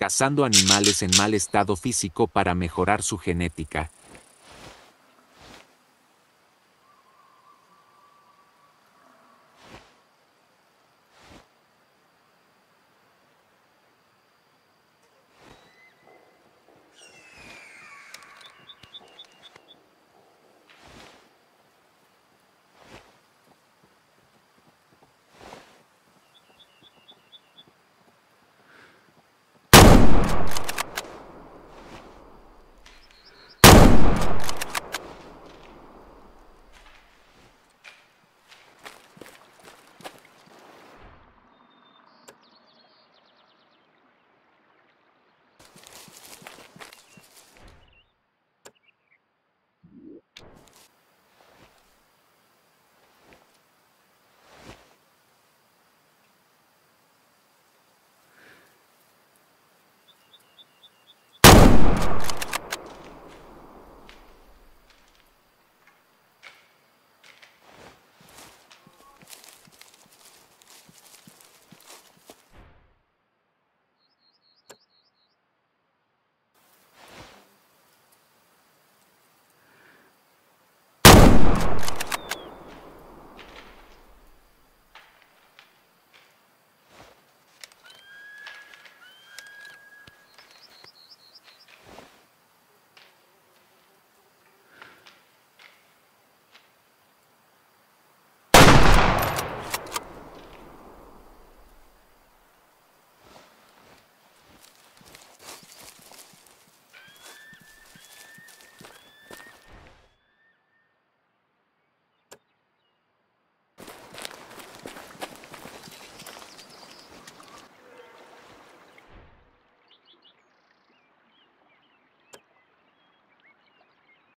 cazando animales en mal estado físico para mejorar su genética.